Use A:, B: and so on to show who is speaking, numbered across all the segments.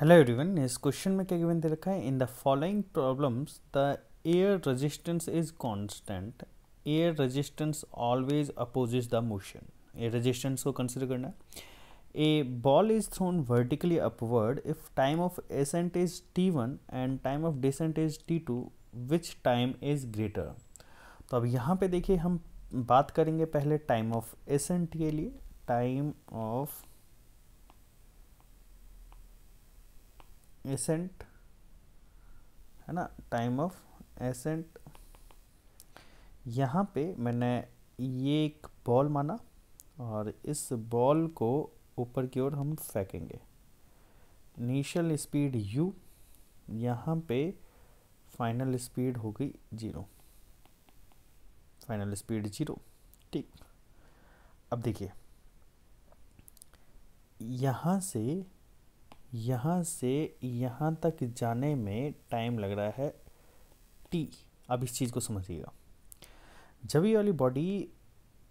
A: hello everyone इस question में क्या गिवन दे रखा है in the following problems the air resistance is constant air resistance always opposes the motion air resistance को कंसिडर करना a ball is thrown vertically upward if time of ascent is T one and time of descent is T two which time is greater तो अब यहाँ पे देखिए हम बात करेंगे पहले टाइम ऑफ एसेंट के लिए टाइम ऑफ एसेंट है ना टाइम ऑफ एसेंट यहाँ पे मैंने ये एक बॉल माना और इस बॉल को ऊपर की ओर हम फेंकेंगे इनिशियल स्पीड u यहाँ पे फाइनल स्पीड हो गई जीरो फाइनल स्पीड जीरो ठीक अब देखिए यहाँ से यहाँ से यहाँ तक जाने में टाइम लग रहा है टी अब इस चीज़ को समझिएगा जब ये वाली बॉडी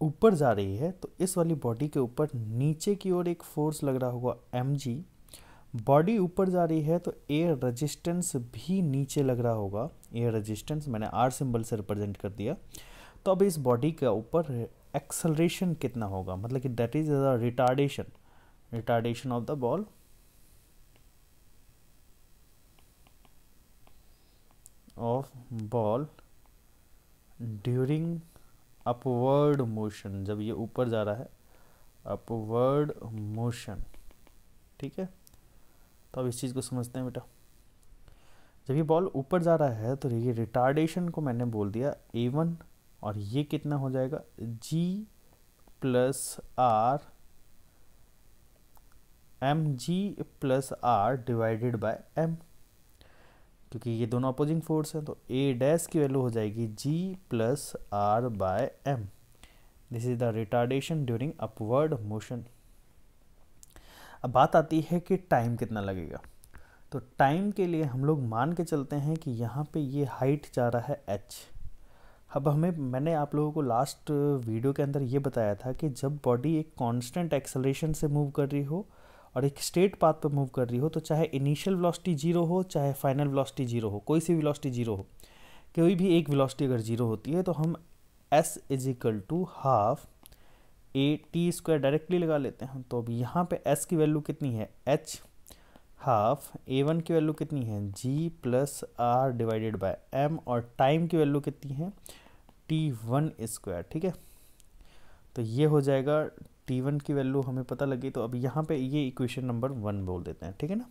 A: ऊपर जा रही है तो इस वाली बॉडी के ऊपर नीचे की ओर एक फोर्स लग रहा होगा एम जी बॉडी ऊपर जा रही है तो एयर रेजिस्टेंस भी नीचे लग रहा होगा एयर रेजिस्टेंस मैंने आर सिंबल से रिप्रेजेंट कर दिया तो अब इस बॉडी के ऊपर एक्सलरेशन कितना होगा मतलब कि that is retardation retardation of the ball of ball during upward motion जब ये ऊपर जा रहा है अपवर्ड मोशन ठीक है तो अब इस चीज़ को समझते हैं बेटा जब ये बॉल ऊपर जा रहा है तो ये रिटार्डेशन को मैंने बोल दिया ए वन और ये कितना हो जाएगा G plus R M G plus R divided by M क्योंकि ये दोनों अपोजिंग फोर्स हैं तो ए डैस की वैल्यू हो जाएगी G plus R by M this is the retardation during upward motion अब बात आती है कि टाइम कितना लगेगा तो टाइम के लिए हम लोग मान के चलते हैं कि यहाँ पे ये हाइट जा रहा है एच अब हमें मैंने आप लोगों को लास्ट वीडियो के अंदर ये बताया था कि जब बॉडी एक कांस्टेंट एक्सलेशन से मूव कर रही हो और एक स्ट्रेट पाथ पर मूव कर रही हो तो चाहे इनिशियल वेलोसिटी जीरो हो चाहे फाइनल वेलोसिटी जीरो हो कोई सी वेलोसिटी जीरो हो कोई भी एक वेलोसिटी अगर जीरो होती है तो हम S is equal to half A T square directly लगा लेते हैं तो अब यहाँ पे एस की वैल्यू कितनी है एच हाफ ए वन की वैल्यू कितनी है G plus R divided by M और टाइम की वैल्यू कितनी है टी वन स्क्वायर ठीक है तो ये हो जाएगा टी वन की वैल्यू हमें पता लगी तो अब यहाँ पे ये इक्वेशन नंबर वन बोल देते हैं ठीक है ना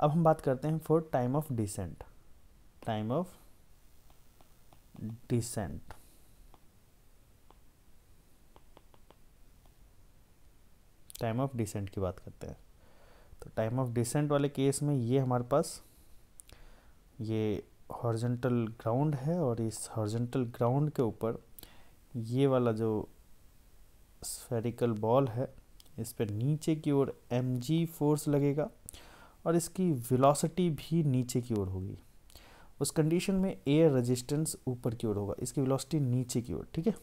A: अब हम बात करते हैं for time of descent time of descent time of descent की बात करते हैं तो टाइम ऑफ डिसेंट वाले केस में ये हमारे पास ये हॉर्जेंटल ग्राउंड है और इस हॉर्जेंटल ग्राउंड के ऊपर ये वाला जो स्फेरिकल बॉल है इस पर नीचे की ओर एम जी फोर्स लगेगा और इसकी वेलोसिटी भी नीचे की ओर होगी उस कंडीशन में एयर रेजिस्टेंस ऊपर की ओर होगा इसकी वेलोसिटी नीचे की ओर ठीक है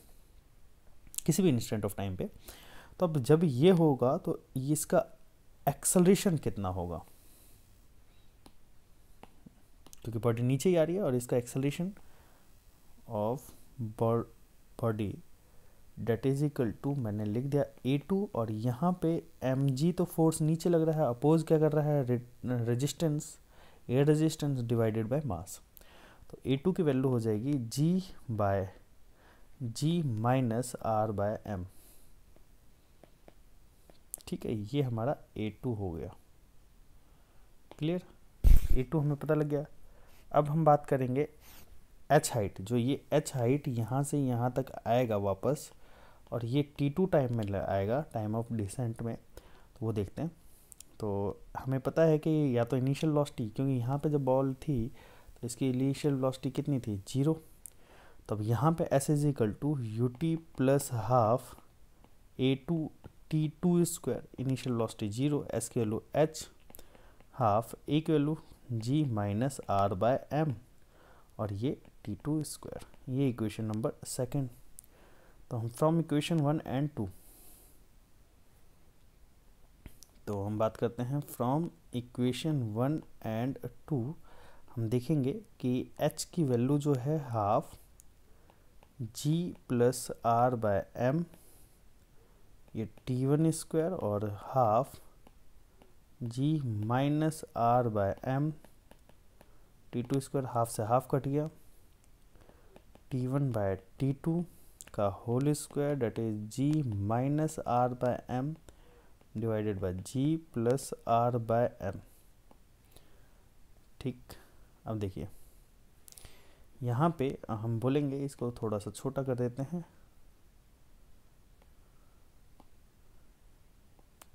A: किसी भी इंस्टेंट ऑफ टाइम पे तो अब जब ये होगा तो इसका एक्सलरेशन कितना होगा क्योंकि बॉडी नीचे ही आ रही है और इसका acceleration of body that is equal to मैंने लिख दिया ए टू और यहाँ पे एम जी तो फोर्स नीचे लग रहा है अपोज क्या कर रहा है resistance air resistance divided by mass तो ए टू की वैल्यू हो जाएगी G by G minus R by M ठीक है ये हमारा ए टू हो गया क्लियर ए टू हमें पता लग गया अब हम बात करेंगे एच हाइट जो ये एच हाइट यहाँ से यहाँ तक आएगा वापस और ये टी टू टाइम में आएगा टाइम ऑफ डिसेंट में तो वो देखते हैं तो हमें पता है कि या तो इनिशियल लॉसटी क्योंकि यहाँ पे जब बॉल थी तो इसकी इनिशियल लॉसटी कितनी थी जीरो तो तब यहाँ पे S is equal to U T plus half A two T two square initial लॉसटी जीरो एस की वैल्यू एच हाफ ए की value G minus R by M और ये टी टू स्क्वायर ये इक्वेशन नंबर सेकेंड तो हम from equation one and two तो हम बात करते हैं from equation one and two हम देखेंगे कि एच की वैल्यू जो है half G plus R by M ये टी वन स्क्वायर और half G minus R by M T two square half से हाफ कट गया T one by T two का whole square that is G minus R by M divided by G plus R by M ठीक अब देखिए यहाँ पे हम बोलेंगे इसको थोड़ा सा छोटा कर देते हैं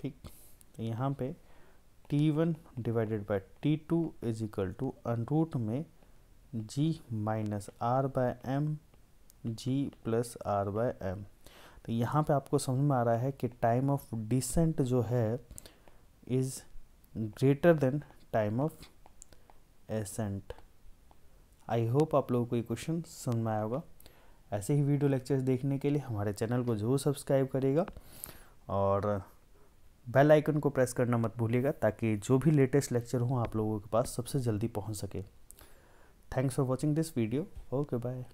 A: ठीक तो यहाँ पे t1 one divided by T two is equal to under root में g minus R by M G plus R by M तो यहाँ पे आपको समझ में आ रहा है कि टाइम ऑफ डिसेंट जो है is greater than time of ascent I hope आप लोगों को ये क्वेश्चन समझ में आया होगा ऐसे ही वीडियो लेक्चर्स देखने के लिए हमारे चैनल को जरूर सब्सक्राइब करिएगा और बेल आइकन को प्रेस करना मत भूलिएगा ताकि जो भी लेटेस्ट लेक्चर हो आप लोगों के पास सबसे जल्दी पहुंच सके thanks for watching this video okay bye